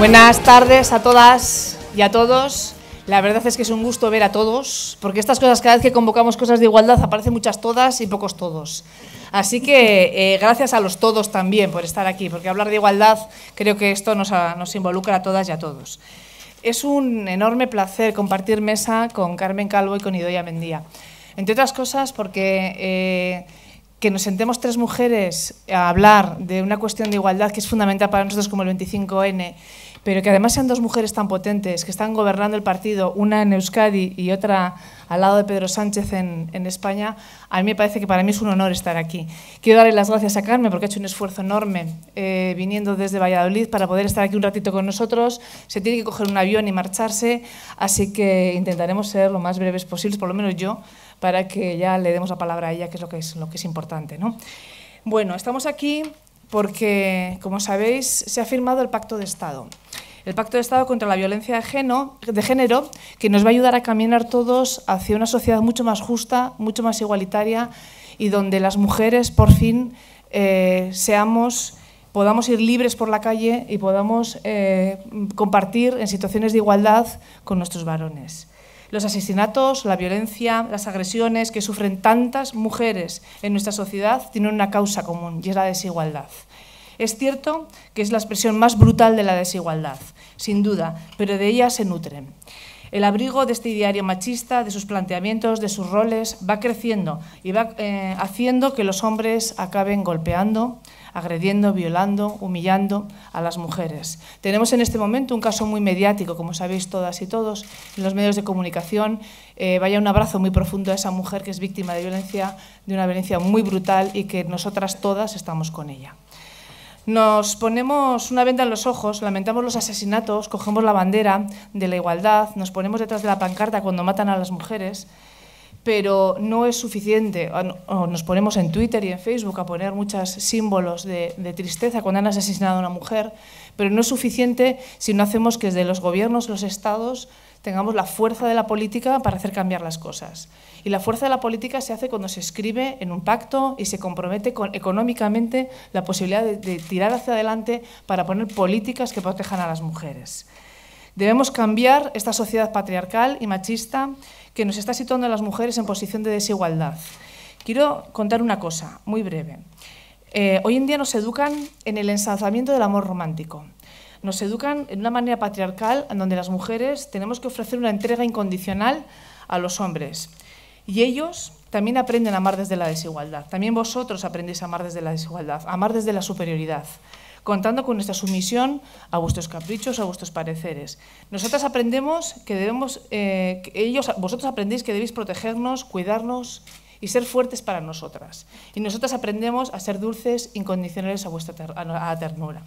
Buenas tardes a todas y a todos. La verdad es que es un gusto ver a todos, porque estas cosas, cada vez que convocamos cosas de igualdad, aparecen muchas todas y pocos todos. Así que eh, gracias a los todos también por estar aquí, porque hablar de igualdad creo que esto nos, involucra a todas y a todos. Es un enorme placer compartir mesa con Carmen Calvo y con Idoia Mendía. Entre otras cosas porque eh, que nos sentemos tres mujeres a hablar de una cuestión de igualdad que es fundamental para nosotros como el 25N pero que además sean dos mujeres tan potentes, que están gobernando el partido, una en Euskadi y otra al lado de Pedro Sánchez en, España, a mí me parece que para mí es un honor estar aquí. Quiero darle las gracias a Carmen porque ha hecho un esfuerzo enorme eh, viniendo desde Valladolid para poder estar aquí un ratito con nosotros. Se tiene que coger un avión y marcharse, así que intentaremos ser lo más breves posibles, por lo menos yo, para que ya le demos la palabra a ella, que es lo que es, lo que es importante. ¿no? Bueno, estamos aquí porque, como sabéis, se ha firmado el Pacto de Estado el Pacto de Estado contra la Violencia de, Género, que nos va a ayudar a caminar todos hacia una sociedad mucho más justa, mucho más igualitaria y donde las mujeres por fin eh, seamos podamos ir libres por la calle y podamos eh, compartir en situaciones de igualdad con nuestros varones. Los asesinatos, la violencia, las agresiones que sufren tantas mujeres en nuestra sociedad tienen una causa común y es la desigualdad. Es cierto que es la expresión más brutal de la desigualdad, sin duda, pero de ella se nutren. El abrigo de este diario machista, de sus planteamientos, de sus roles, va creciendo y va eh, haciendo que los hombres acaben golpeando, agrediendo, violando, humillando a las mujeres. Tenemos en este momento un caso muy mediático, como sabéis todas y todos, en los medios de comunicación. Eh, vaya un abrazo muy profundo a esa mujer que es víctima de violencia, de una violencia muy brutal y que nosotras todas estamos con ella. Nos ponemos una venda en los ojos, lamentamos los asesinatos, cogemos la bandera de la igualdad, nos ponemos detrás de la pancarta cuando matan a las mujeres, pero no es suficiente. Ah, nos ponemos en Twitter y en Facebook a poner muchos símbolos de tristeza cuando han asesinado a una mujer, pero no es suficiente si no hacemos que desde los gobiernos, los estados, tengamos la fuerza de la política para hacer cambiar las cosas. Y la fuerza de la política se hace cuando se escribe en un pacto y se compromete económicamente la posibilidad de, tirar hacia adelante para poner políticas que protejan a las mujeres. Debemos cambiar esta sociedad patriarcal y machista que nos está situando a las mujeres en posición de desigualdad. Quiero contar una cosa, muy breve. Eh, hoy en día nos educan en el ensalzamiento del amor romántico. Nos educan en una manera patriarcal en donde las mujeres tenemos que ofrecer una entrega incondicional a los hombres. Y ellos también aprenden a amar desde la desigualdad. También vosotros aprendéis a amar desde la desigualdad, a amar desde la superioridad contando con nuestra sumisión a vuestros caprichos, a vuestros pareceres. Nosotras aprendemos que debemos, eh, ellos, vosotros aprendéis que debéis protegernos, cuidarnos y ser fuertes para nosotras. Y nosotras aprendemos a ser dulces, incondicionales a vuestra a ternura.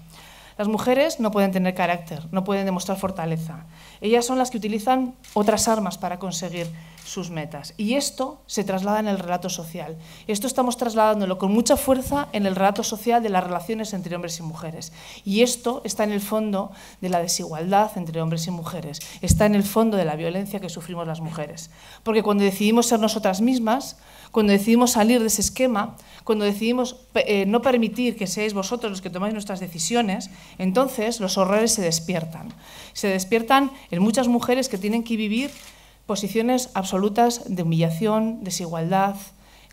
Las mujeres no pueden tener carácter, no pueden demostrar fortaleza. Ellas son las que utilizan otras armas para conseguir sus metas. Y esto se traslada en el relato social. Esto estamos trasladándolo con mucha fuerza en el relato social de las relaciones entre hombres y mujeres. Y esto está en el fondo de la desigualdad entre hombres y mujeres. Está en el fondo de la violencia que sufrimos las mujeres. Porque cuando decidimos ser nosotras mismas, cuando decidimos salir de ese esquema, cuando decidimos eh, no permitir que seáis vosotros los que tomáis nuestras decisiones, entonces los horrores se despiertan. Se despiertan en muchas mujeres que tienen que vivir posiciones absolutas de humillación, desigualdad,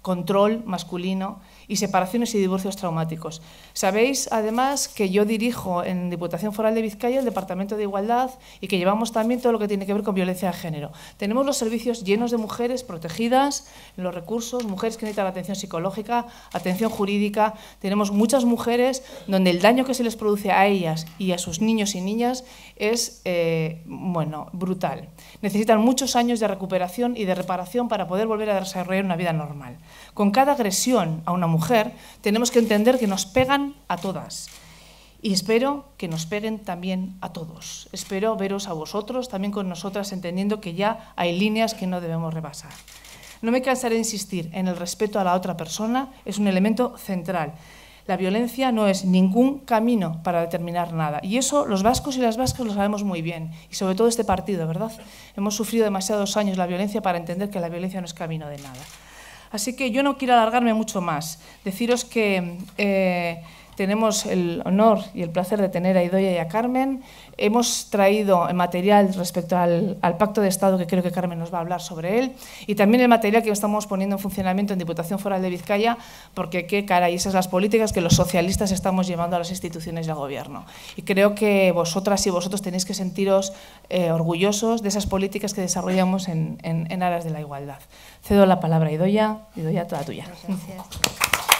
control masculino y separaciones y divorcios traumáticos. Sabéis, además, que yo dirijo en Diputación Foral de Vizcaya el Departamento de Igualdad y que llevamos también todo lo que tiene que ver con violencia de género. Tenemos los servicios llenos de mujeres protegidas, los recursos, mujeres que necesitan atención psicológica, atención jurídica. Tenemos muchas mujeres donde el daño que se les produce a ellas y a sus niños y niñas es, eh, bueno, brutal. Necesitan muchos años de recuperación y de reparación para poder volver a desarrollar una vida normal. Con cada agresión a una mujer tenemos que entender que nos pegan a todas. Y espero que nos peguen también a todos. Espero veros a vosotros, también con nosotras, entendiendo que ya hay líneas que no debemos rebasar. No me cansaré de insistir en el respeto a la otra persona, es un elemento central. La violencia no es ningún camino para determinar nada. Y eso los vascos y las vascas lo sabemos muy bien. Y sobre todo este partido, ¿verdad? Hemos sufrido demasiados años la violencia para entender que la violencia no es camino de nada. Así que yo no quiero alargarme mucho más. Deciros que eh, tenemos el honor y el placer de tener a Idoia y a Carmen. Hemos traído el material respecto al, Pacto de Estado, que creo que Carmen nos va a hablar sobre él, y también el material que estamos poniendo en funcionamiento en Diputación Foral de Vizcaya, porque qué caray, esas las políticas que los socialistas estamos llevando a las instituciones y al gobierno. Y creo que vosotras y vosotros tenéis que sentiros eh, orgullosos de esas políticas que desarrollamos en, en, aras de la igualdad. Cedo la palabra a Idoia. Idoia, toda tuya. Gracias.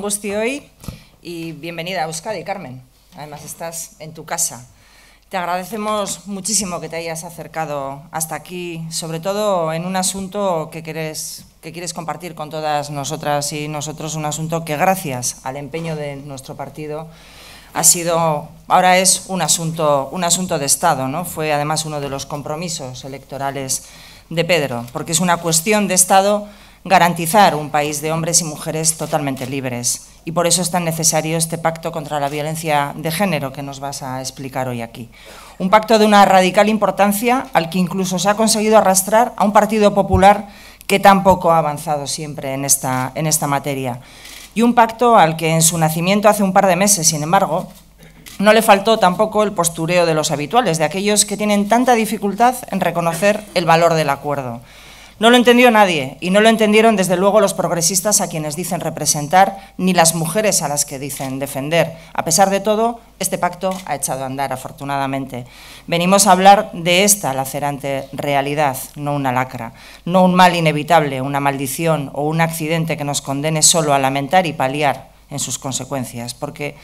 Gusti hoy y bienvenida a Euskadi, Carmen. Además estás en tu casa. Te agradecemos muchísimo que te hayas acercado hasta aquí, sobre todo en un asunto que quieres, que quieres compartir con todas nosotras y nosotros, un asunto que gracias al empeño de nuestro partido ha sido, ahora es un asunto, un asunto de Estado, ¿no? Fue además uno de los compromisos electorales de Pedro, porque es una cuestión de Estado garantizar un país de hombres y mujeres totalmente libres. Y por eso es tan necesario este pacto contra la violencia de género que nos vas a explicar hoy aquí. Un pacto de una radical importancia al que incluso se ha conseguido arrastrar a un Partido Popular que tampoco ha avanzado siempre en esta, en esta materia. Y un pacto al que en su nacimiento hace un par de meses, sin embargo, no le faltó tampoco el postureo de los habituales, de aquellos que tienen tanta dificultad en reconocer el valor del acuerdo. No lo entendió nadie y no lo entendieron desde luego los progresistas a quienes dicen representar, ni las mujeres a las que dicen defender. A pesar de todo, este pacto ha echado a andar, afortunadamente. Venimos a hablar de esta lacerante realidad, no una lacra, no un mal inevitable, una maldición o un accidente que nos condene solo a lamentar y paliar en sus consecuencias, porque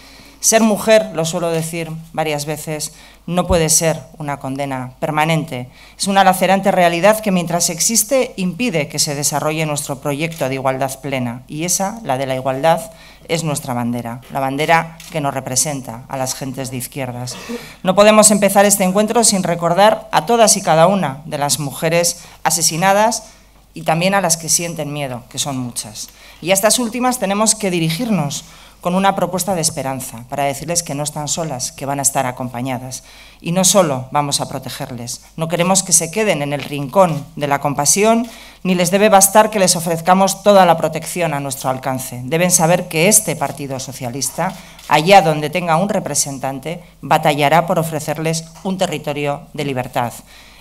ser mujer, lo suelo decir varias veces, no puede ser una condena permanente. Es una lacerante realidad que mientras existe impide que se desarrolle nuestro proyecto de igualdad plena. Y esa, la de la igualdad, es nuestra bandera, la bandera que nos representa a las gentes de izquierdas. No podemos empezar este encuentro sin recordar a todas y cada una de las mujeres asesinadas y también a las que sienten miedo, que son muchas. Y a estas últimas tenemos que dirigirnos con una propuesta de esperanza para decirles que no están solas, que van a estar acompañadas. Y no solo vamos a protegerles, no queremos que se queden en el rincón de la compasión, ni les debe bastar que les ofrezcamos toda la protección a nuestro alcance. Deben saber que este Partido Socialista, allá donde tenga un representante, batallará por ofrecerles un territorio de libertad.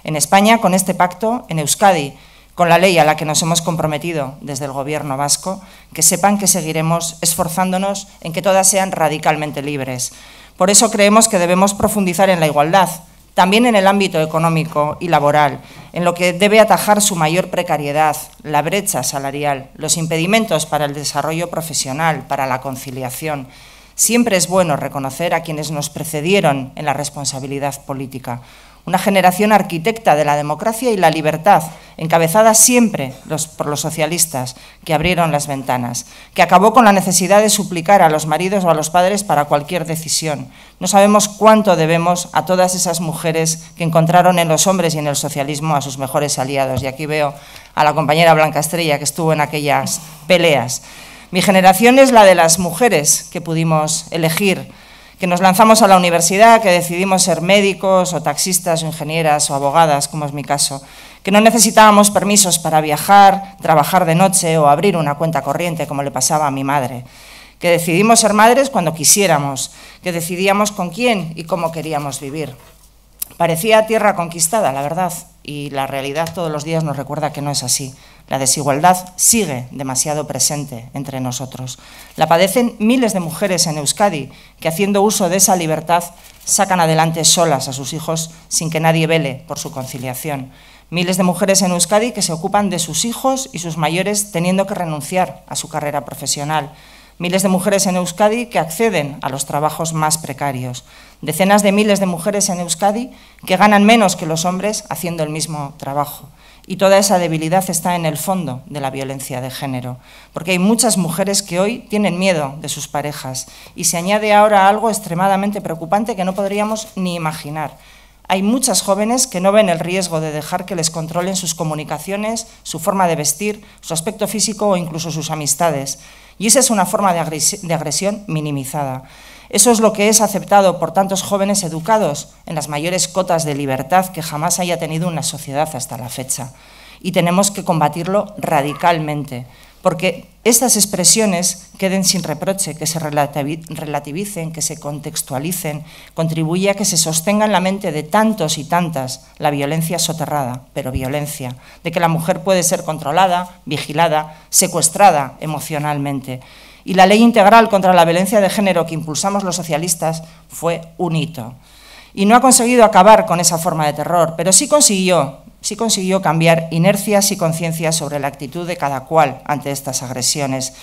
En España, con este pacto, en Euskadi, con la ley a la que nos hemos comprometido desde el Gobierno vasco, que sepan que seguiremos esforzándonos en que todas sean radicalmente libres. Por eso creemos que debemos profundizar en la igualdad, también en el ámbito económico y laboral, en lo que debe atajar su mayor precariedad, la brecha salarial, los impedimentos para el desarrollo profesional, para la conciliación. Siempre es bueno reconocer a quienes nos precedieron en la responsabilidad política una generación arquitecta de la democracia y la libertad, encabezada siempre por los socialistas, que abrieron las ventanas, que acabó con la necesidad de suplicar a los maridos o a los padres para cualquier decisión. No sabemos cuánto debemos a todas esas mujeres que encontraron en los hombres y en el socialismo a sus mejores aliados. Y aquí veo a la compañera Blanca Estrella, que estuvo en aquellas peleas. Mi generación es la de las mujeres que pudimos elegir que nos lanzamos a la universidad, que decidimos ser médicos o taxistas o ingenieras o abogadas, como es mi caso, que no necesitábamos permisos para viajar, trabajar de noche o abrir una cuenta corriente, como le pasaba a mi madre, que decidimos ser madres cuando quisiéramos, que decidíamos con quién y cómo queríamos vivir. Parecía tierra conquistada, la verdad y la realidad todos los días nos recuerda que no es así. La desigualdad sigue demasiado presente entre nosotros. La padecen miles de mujeres en Euskadi que haciendo uso de esa libertad sacan adelante solas a sus hijos sin que nadie vele por su conciliación. Miles de mujeres en Euskadi que se ocupan de sus hijos y sus mayores teniendo que renunciar a su carrera profesional miles de mujeres en Euskadi que acceden a los trabajos más precarios, decenas de miles de mujeres en Euskadi que ganan menos que los hombres haciendo el mismo trabajo. Y toda esa debilidad está en el fondo de la violencia de género, porque hay muchas mujeres que hoy tienen miedo de sus parejas y se añade ahora algo extremadamente preocupante que no podríamos ni imaginar. Hay muchas jóvenes que no ven el riesgo de dejar que les controlen sus comunicaciones, su forma de vestir, su aspecto físico o incluso sus amistades. Y esa es una forma de agresión, minimizada. Eso es lo que es aceptado por tantos jóvenes educados en las mayores cotas de libertad que jamás haya tenido una sociedad hasta la fecha. Y tenemos que combatirlo radicalmente, porque estas expresiones queden sin reproche, que se relativicen, que se contextualicen, contribuye a que se sostenga en la mente de tantos y tantas la violencia soterrada, pero violencia, de que la mujer puede ser controlada, vigilada, secuestrada emocionalmente. Y la ley integral contra la violencia de género que impulsamos los socialistas fue un hito. Y no ha conseguido acabar con esa forma de terror, pero sí consiguió sí consiguió cambiar inercias y conciencias sobre la actitud de cada cual ante estas agresiones.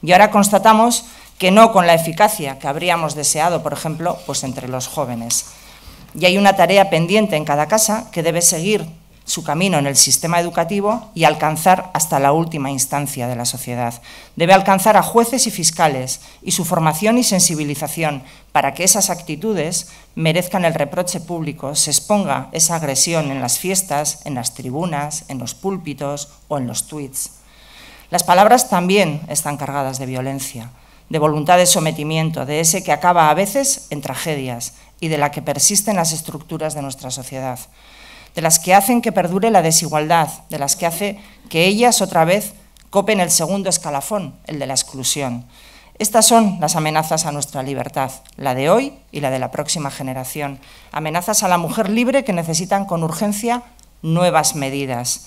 Y ahora constatamos que no con la eficacia que habríamos deseado, por ejemplo, pues entre los jóvenes. Y hay una tarea pendiente en cada casa que debe seguir su camino en el sistema educativo y alcanzar hasta la última instancia de la sociedad. Debe alcanzar a jueces y fiscales y su formación y sensibilización para que esas actitudes merezcan el reproche público, se exponga esa agresión en las fiestas, en las tribunas, en los púlpitos o en los tweets. Las palabras también están cargadas de violencia, de voluntad de sometimiento, de ese que acaba a veces en tragedias y de la que persisten las estructuras de nuestra sociedad de las que hacen que perdure la desigualdad, de las que hace que ellas otra vez copen el segundo escalafón, el de la exclusión. Estas son las amenazas a nuestra libertad, la de hoy y la de la próxima generación. Amenazas a la mujer libre que necesitan con urgencia nuevas medidas.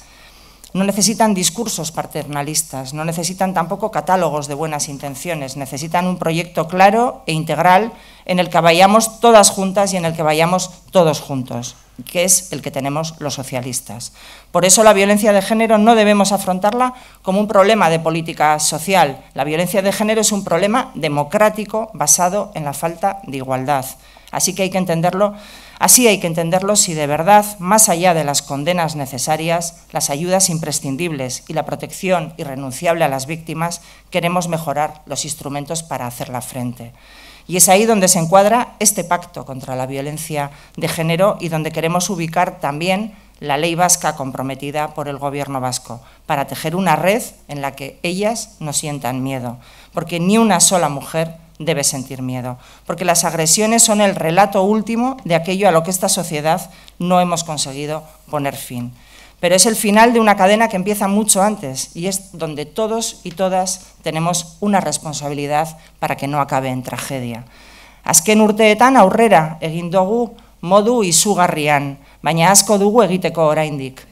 No necesitan discursos paternalistas, no necesitan tampoco catálogos de buenas intenciones, necesitan un proyecto claro e integral en el que vayamos todas juntas y en el que vayamos todos juntos, que es el que tenemos los socialistas. Por eso la violencia de género no debemos afrontarla como un problema de política social. La violencia de género es un problema democrático basado en la falta de igualdad. Así que hay que entenderlo Así hay que entenderlo si de verdad, más allá de las condenas necesarias, las ayudas imprescindibles y la protección irrenunciable a las víctimas, queremos mejorar los instrumentos para hacerla frente. Y es ahí donde se encuadra este pacto contra la violencia de género y donde queremos ubicar también la ley vasca comprometida por el Gobierno vasco, para tejer una red en la que ellas no sientan miedo, porque ni una sola mujer debe sentir miedo, porque las agresiones son el relato último de aquello a lo que esta sociedad no hemos conseguido poner fin. Pero es el final de una cadena que empieza mucho antes y es donde todos y todas tenemos una responsabilidad para que no acabe en tragedia. Azken urteetan aurrera egin dugu modu y baina asko dugu egiteko oraindik.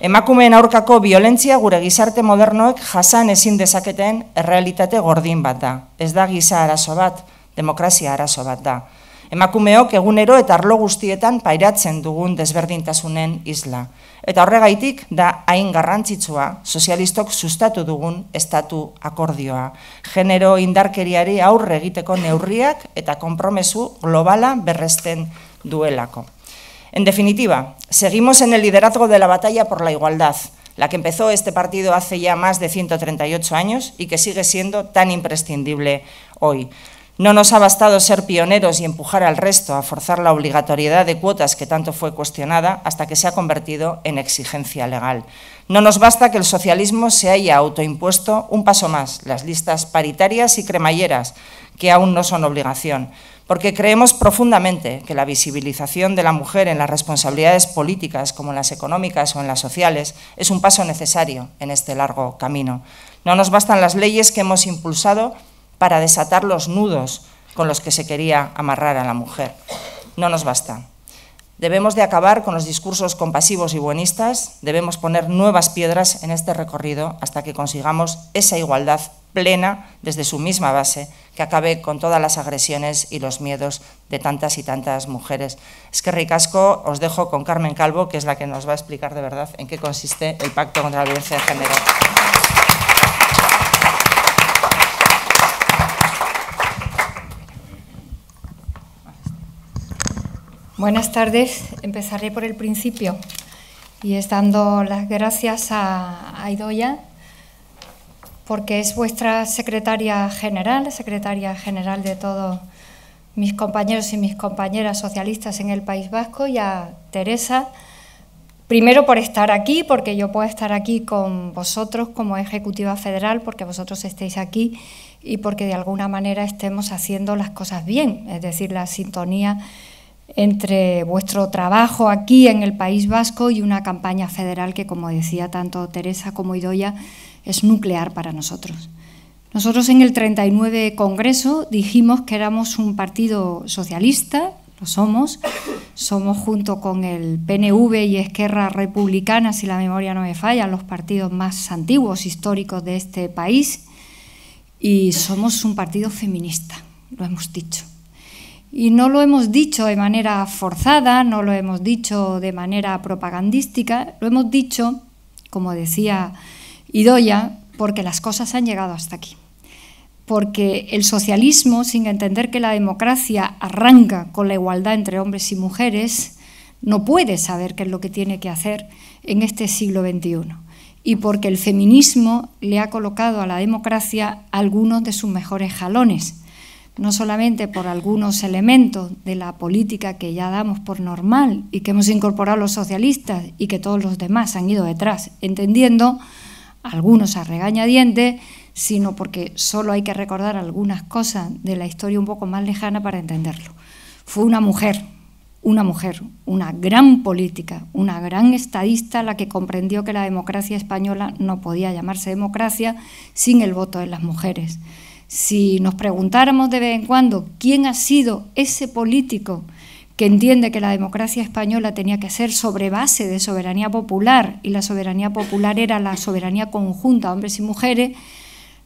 emakumeen aurkako violentzia gure gizarte modernoek jasan ezin dezaketen errealitate gordin bat da. Ez da giza arazo bat, demokrazia arazo bat da. Emakumeok egunero eta arlo guztietan pairatzen dugun desberdintasunen isla. Eta horregaitik da hain garrantzitsua sozialistok sustatu dugun estatu akordioa. Genero indarkeriari aurre egiteko neurriak eta kompromesu globala berresten duelako. En definitiva, seguimos en el liderazgo de la batalla por la igualdad, la que empezó este partido hace ya más de 138 años y que sigue siendo tan imprescindible hoy. No nos ha bastado ser pioneros y empujar al resto a forzar la obligatoriedad de cuotas que tanto fue cuestionada hasta que se ha convertido en exigencia legal. No nos basta que el socialismo se haya autoimpuesto un paso más, las listas paritarias y cremalleras, que aún no son obligación porque creemos profundamente que la visibilización de la mujer en las responsabilidades políticas, como en las económicas o en las sociales, es un paso necesario en este largo camino. No nos bastan las leyes que hemos impulsado para desatar los nudos con los que se quería amarrar a la mujer. No nos basta. Debemos de acabar con los discursos compasivos y buenistas, debemos poner nuevas piedras en este recorrido hasta que consigamos esa igualdad plena desde su misma base, que acabe con todas las agresiones y los miedos de tantas y tantas mujeres. Es que ricasco, os dejo con Carmen Calvo, que es la que nos va a explicar de verdad en qué consiste el Pacto contra la Violencia de Género. Buenas tardes. Empezaré por el principio y es dando las gracias a, porque es vuestra secretaria general, secretaria general de todos mis compañeros y mis compañeras socialistas en el País Vasco, y a Teresa, primero por estar aquí, porque yo puedo estar aquí con vosotros como Ejecutiva Federal, porque vosotros estéis aquí y porque de alguna manera estemos haciendo las cosas bien, es decir, la sintonía entre vuestro trabajo aquí en el País Vasco y una campaña federal que, como decía tanto Teresa como Idoya, es nuclear para nosotros. Nosotros en el 39 Congreso dijimos que éramos un partido socialista, lo somos, somos junto con el PNV y Esquerra Republicana, si la memoria no me falla, los partidos más antiguos, históricos de este país, y somos un partido feminista, lo hemos dicho. Y no lo hemos dicho de manera forzada, no lo hemos dicho de manera propagandística, lo hemos dicho, como decía y doya, porque las cosas han llegado hasta aquí. Porque el socialismo, sin entender que la democracia arranca con la igualdad entre hombres y mujeres, no puede saber qué es lo que tiene que hacer en este siglo XXI. Y porque el feminismo le ha colocado a la democracia algunos de sus mejores jalones no solamente por algunos elementos de la política que ya damos por normal y que hemos incorporado los socialistas y que todos los demás han ido detrás, entendiendo algunos a regañadientes, sino porque solo hay que recordar algunas cosas de la historia un poco más lejana para entenderlo. Fue una mujer, una mujer, una gran política, una gran estadista la que comprendió que la democracia española no podía llamarse democracia sin el voto de las mujeres. Si nos preguntáramos de vez en cuando quién ha sido ese político, que entiende que la democracia española tenía que ser sobre base de soberanía popular y la soberanía popular era la soberanía conjunta, hombres y mujeres,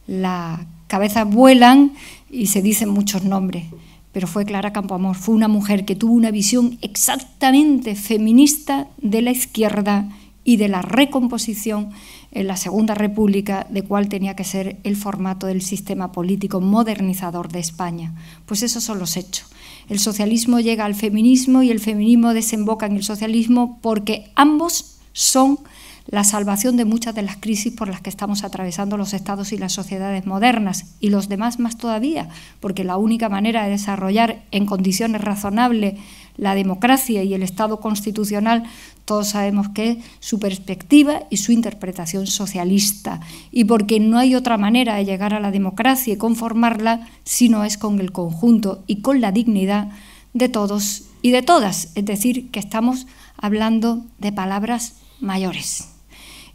las cabezas vuelan y se dicen muchos nombres. Pero fue Clara Campoamor, fue una mujer que tuvo una visión exactamente feminista de la izquierda y de la recomposición en la Segunda República de cuál tenía que ser el formato del sistema político modernizador de España. Pues esos son los hechos. El socialismo llega al feminismo y el feminismo desemboca en el socialismo porque ambos son la salvación de muchas de las crisis por las que estamos atravesando los estados y las sociedades modernas, y los demás más todavía, porque la única manera de desarrollar en condiciones razonables la democracia y el Estado constitucional todos sabemos que su perspectiva y su interpretación socialista, y porque no hay otra manera de llegar a la democracia y conformarla si no es con el conjunto y con la dignidad de todos y de todas, es decir, que estamos hablando de palabras mayores.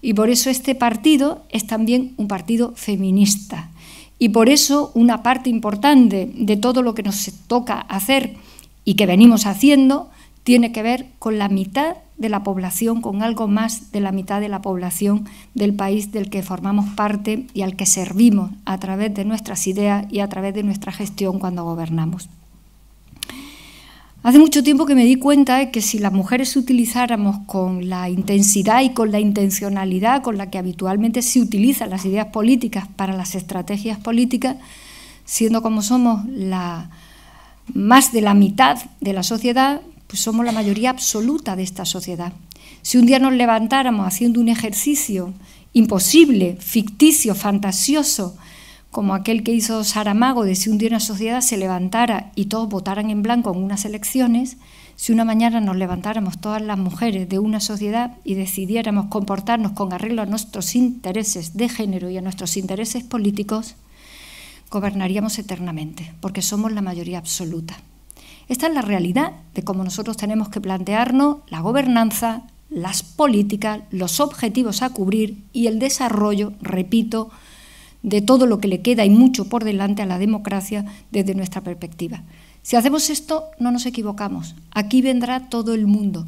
Y por eso este partido es también un partido feminista. Y por eso una parte importante de todo lo que nos toca hacer y que venimos haciendo tiene que ver con la mitad de la población, con algo más de la mitad de la población del país del que formamos parte y al que servimos a través de nuestras ideas y a través de nuestra gestión cuando gobernamos. Hace mucho tiempo que me di cuenta de que si las mujeres utilizáramos con la intensidad y con la intencionalidad con la que habitualmente se utilizan las ideas políticas para las estrategias políticas, siendo como somos la, más de la mitad de la sociedad, pues somos la mayoría absoluta de esta sociedad. Si un día nos levantáramos haciendo un ejercicio imposible, ficticio, fantasioso, como aquel que hizo Saramago de si un día una sociedad se levantara y todos votaran en blanco en unas elecciones, si una mañana nos levantáramos todas las mujeres de una sociedad y decidiéramos comportarnos con arreglo a nuestros intereses de género y a nuestros intereses políticos, gobernaríamos eternamente, porque somos la mayoría absoluta. Esta es la realidad de cómo nosotros tenemos que plantearnos la gobernanza, las políticas, los objetivos a cubrir y el desarrollo, repito, de todo lo que le queda y mucho por delante a la democracia desde nuestra perspectiva. Si hacemos esto, no nos equivocamos. Aquí vendrá todo el mundo.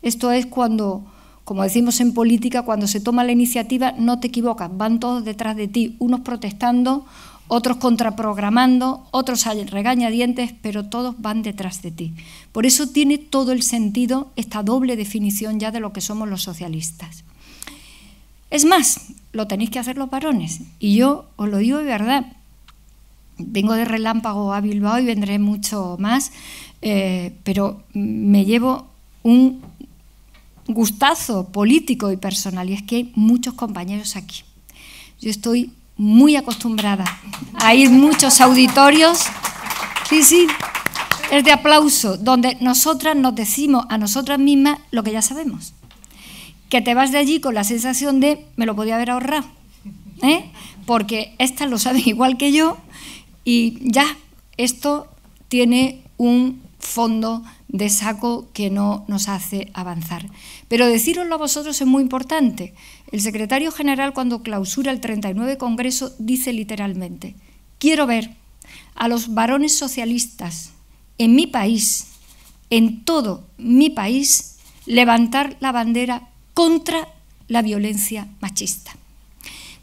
Esto es cuando, como decimos en política, cuando se toma la iniciativa, no te equivocas, van todos detrás de ti, unos protestando, otros contraprogramando, otros regañadientes, pero todos van detrás de ti. Por eso tiene todo el sentido esta doble definición ya de lo que somos los socialistas. Es más, lo tenéis que hacer los varones. Y yo os lo digo de verdad. Vengo de relámpago a Bilbao y vendré mucho más, eh, pero me llevo un gustazo político y personal. Y es que hay muchos compañeros aquí. Yo estoy muy acostumbrada a ir muchos auditorios. Sí, sí, es de aplauso, donde nosotras nos decimos a nosotras mismas lo que ya sabemos. Que te vas de allí con la sensación de me lo podía haber ahorrado, ¿eh? porque estas lo saben igual que yo y ya, esto tiene un fondo de saco que no nos hace avanzar. Pero decíroslo a vosotros es muy importante. El secretario general cuando clausura el 39 Congreso dice literalmente, quiero ver a los varones socialistas en mi país, en todo mi país, levantar la bandera contra la violencia machista.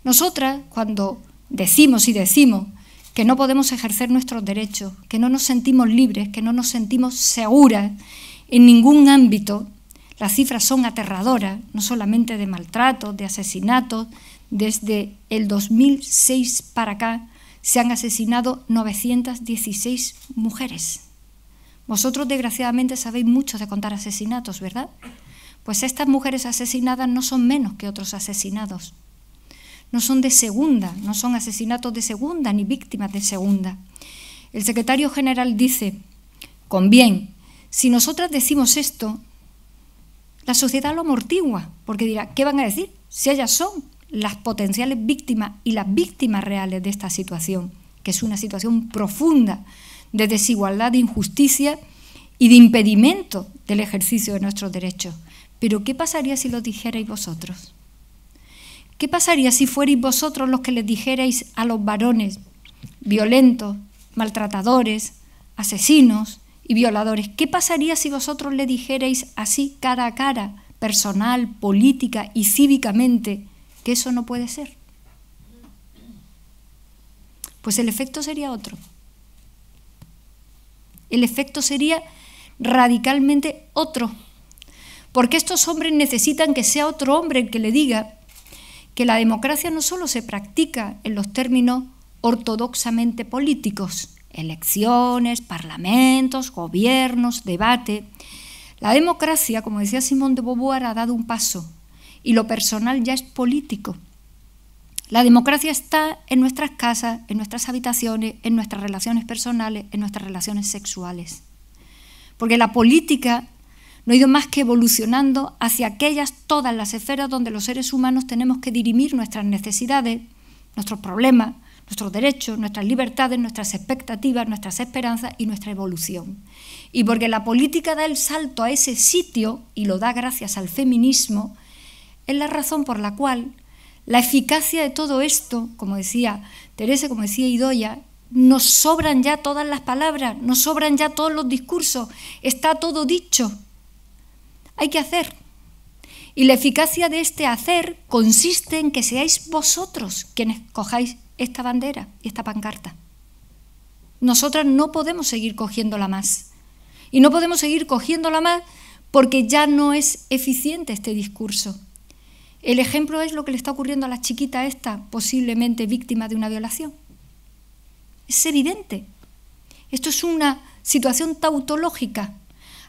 Nosotras, cuando decimos y decimos que no podemos ejercer nuestros derechos, que no nos sentimos libres, que no nos sentimos seguras en ningún ámbito. Las cifras son aterradoras, no solamente de maltratos, de asesinatos. Desde el 2006 para acá se han asesinado 916 mujeres. Vosotros desgraciadamente sabéis mucho de contar asesinatos, ¿verdad? Pues estas mujeres asesinadas no son menos que otros asesinados no son de segunda, no son asesinatos de segunda ni víctimas de segunda. El secretario general dice, con bien, si nosotras decimos esto, la sociedad lo amortigua, porque dirá, ¿qué van a decir? Si ellas son las potenciales víctimas y las víctimas reales de esta situación, que es una situación profunda de desigualdad, de injusticia y de impedimento del ejercicio de nuestros derechos. Pero ¿qué pasaría si lo dijerais vosotros? ¿Qué pasaría si fuerais vosotros los que les dijerais a los varones, violentos, maltratadores, asesinos y violadores? ¿Qué pasaría si vosotros le dijerais así cara a cara, personal, política y cívicamente, que eso no puede ser? Pues el efecto sería otro. El efecto sería radicalmente otro. Porque estos hombres necesitan que sea otro hombre el que le diga que la democracia no solo se practica en los términos ortodoxamente políticos, elecciones, parlamentos, gobiernos, debate. La democracia, como decía Simón de Beauvoir, ha dado un paso y lo personal ya es político. La democracia está en nuestras casas, en nuestras habitaciones, en nuestras relaciones personales, en nuestras relaciones sexuales. Porque la política no ha ido más que evolucionando hacia aquellas todas las esferas donde los seres humanos tenemos que dirimir nuestras necesidades, nuestros problemas, nuestros derechos, nuestras libertades, nuestras expectativas, nuestras esperanzas y nuestra evolución. Y porque la política da el salto a ese sitio y lo da gracias al feminismo, es la razón por la cual la eficacia de todo esto, como decía Teresa, como decía Idoya, nos sobran ya todas las palabras, nos sobran ya todos los discursos, está todo dicho, hay que hacer. Y la eficacia de este hacer consiste en que seáis vosotros quienes cojáis esta bandera y esta pancarta. Nosotras no podemos seguir cogiéndola más. Y no podemos seguir cogiéndola más porque ya no es eficiente este discurso. El ejemplo es lo que le está ocurriendo a la chiquita esta, posiblemente víctima de una violación. Es evidente. Esto es una situación tautológica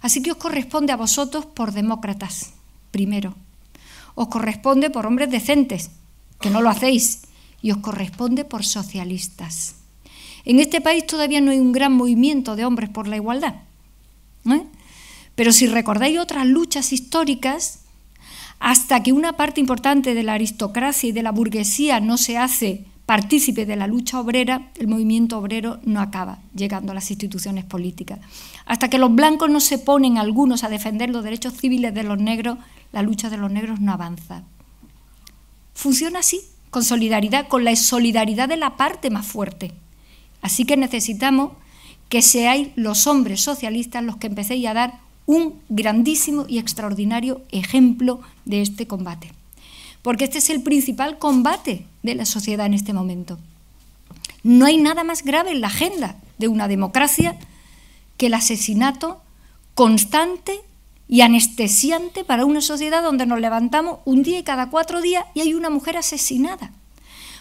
Así que os corresponde a vosotros por demócratas, primero. Os corresponde por hombres decentes, que no lo hacéis, y os corresponde por socialistas. En este país todavía no hay un gran movimiento de hombres por la igualdad. ¿eh? Pero si recordáis otras luchas históricas, hasta que una parte importante de la aristocracia y de la burguesía no se hace partícipe de la lucha obrera, el movimiento obrero no acaba llegando a las instituciones políticas. Hasta que los blancos no se ponen algunos a defender los derechos civiles de los negros, la lucha de los negros no avanza. Funciona así, con solidaridad, con la solidaridad de la parte más fuerte. Así que necesitamos que seáis los hombres socialistas los que empecéis a dar un grandísimo y extraordinario ejemplo de este combate porque este es el principal combate de la sociedad en este momento. No hay nada más grave en la agenda de una democracia que el asesinato constante y anestesiante para una sociedad donde nos levantamos un día y cada cuatro días y hay una mujer asesinada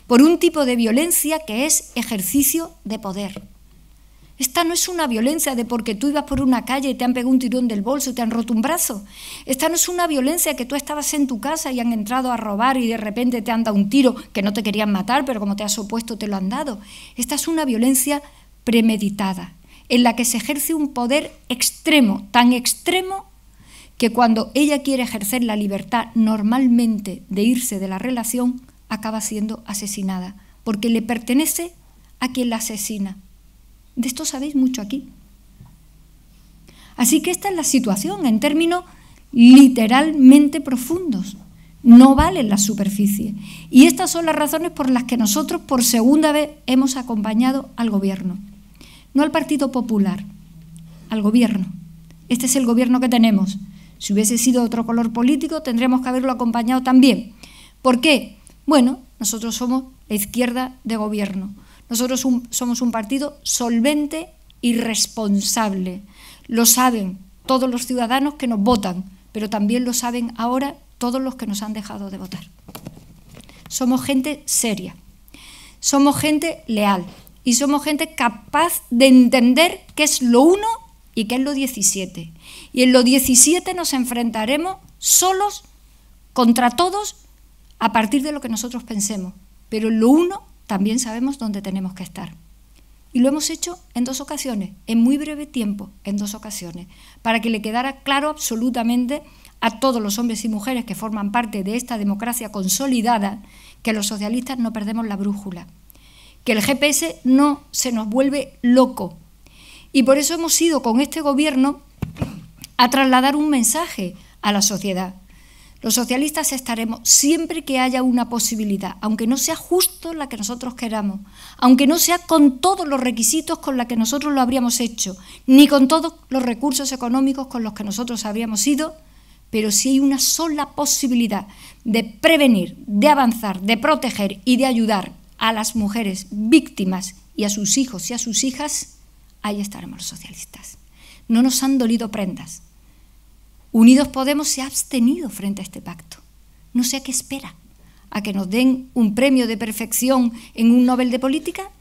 por un tipo de violencia que es ejercicio de poder. Esta no es una violencia de porque tú ibas por una calle y te han pegado un tirón del bolso y te han roto un brazo. Esta no es una violencia que tú estabas en tu casa y han entrado a robar y de repente te han dado un tiro que no te querían matar, pero como te has opuesto te lo han dado. Esta es una violencia premeditada, en la que se ejerce un poder extremo, tan extremo que cuando ella quiere ejercer la libertad normalmente de irse de la relación, acaba siendo asesinada, porque le pertenece a quien la asesina. De esto sabéis mucho aquí. Así que esta es la situación en términos literalmente profundos. No valen la superficie. Y estas son las razones por las que nosotros por segunda vez hemos acompañado al gobierno. No al Partido Popular, al gobierno. Este es el gobierno que tenemos. Si hubiese sido otro color político, tendríamos que haberlo acompañado también. ¿Por qué? Bueno, nosotros somos la izquierda de gobierno. Nosotros somos un partido solvente y responsable. Lo saben todos los ciudadanos que nos votan, pero también lo saben ahora todos los que nos han dejado de votar. Somos gente seria, somos gente leal y somos gente capaz de entender qué es lo uno y qué es lo 17. Y en lo 17 nos enfrentaremos solos contra todos a partir de lo que nosotros pensemos. Pero en lo uno también sabemos dónde tenemos que estar. Y lo hemos hecho en dos ocasiones, en muy breve tiempo, en dos ocasiones, para que le quedara claro absolutamente a todos los hombres y mujeres que forman parte de esta democracia consolidada que los socialistas no perdemos la brújula, que el GPS no se nos vuelve loco. Y por eso hemos ido con este gobierno a trasladar un mensaje a la sociedad. Los socialistas estaremos siempre que haya una posibilidad, aunque no sea justo la que nosotros queramos, aunque no sea con todos los requisitos con los que nosotros lo habríamos hecho, ni con todos los recursos económicos con los que nosotros habríamos ido, pero si hay una sola posibilidad de prevenir, de avanzar, de proteger y de ayudar a las mujeres víctimas y a sus hijos y a sus hijas, ahí estaremos los socialistas. No nos han dolido prendas, Unidos Podemos se ha abstenido frente a este pacto. No sé a qué espera. ¿A que nos den un premio de perfección en un Nobel de Política?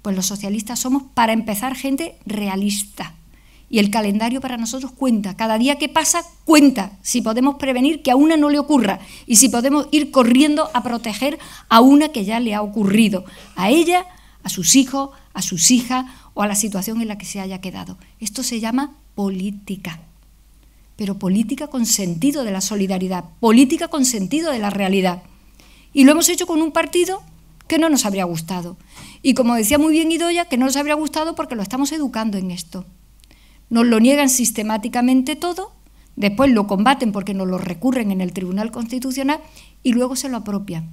Pues los socialistas somos, para empezar, gente realista. Y el calendario para nosotros cuenta. Cada día que pasa, cuenta. Si podemos prevenir que a una no le ocurra. Y si podemos ir corriendo a proteger a una que ya le ha ocurrido. A ella, a sus hijos, a sus hijas o a la situación en la que se haya quedado. Esto se llama política pero política con sentido de la solidaridad, política con sentido de la realidad. Y lo hemos hecho con un partido que no nos habría gustado. Y como decía muy bien Idoya, que no nos habría gustado porque lo estamos educando en esto. Nos lo niegan sistemáticamente todo, después lo combaten porque nos lo recurren en el Tribunal Constitucional y luego se lo apropian.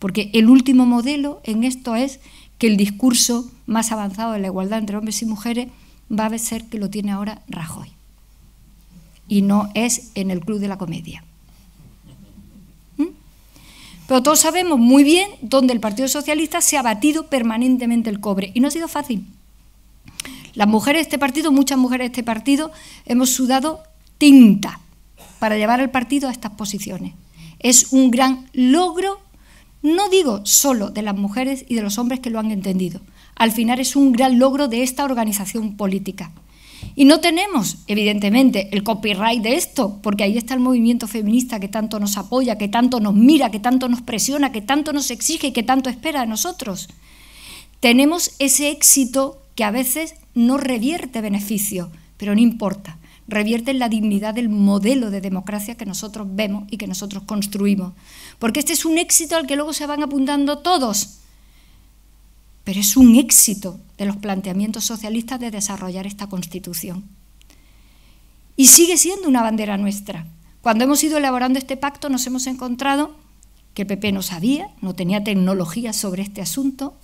Porque el último modelo en esto es que el discurso más avanzado de la igualdad entre hombres y mujeres va a ser que lo tiene ahora Rajoy y no es en el Club de la Comedia. ¿Mm? Pero todos sabemos muy bien dónde el Partido Socialista se ha batido permanentemente el cobre y no ha sido fácil. Las mujeres de este partido, muchas mujeres de este partido, hemos sudado tinta para llevar al partido a estas posiciones. Es un gran logro, no digo solo de las mujeres y de los hombres que lo han entendido, al final es un gran logro de esta organización política. Y no tenemos, evidentemente, el copyright de esto, porque ahí está el movimiento feminista que tanto nos apoya, que tanto nos mira, que tanto nos presiona, que tanto nos exige y que tanto espera de nosotros. Tenemos ese éxito que a veces no revierte beneficio, pero no importa, revierte en la dignidad del modelo de democracia que nosotros vemos y que nosotros construimos. Porque este es un éxito al que luego se van apuntando todos pero es un éxito de los planteamientos socialistas de desarrollar esta Constitución. Y sigue siendo una bandera nuestra. Cuando hemos ido elaborando este pacto nos hemos encontrado que el PP no sabía, no tenía tecnología sobre este asunto,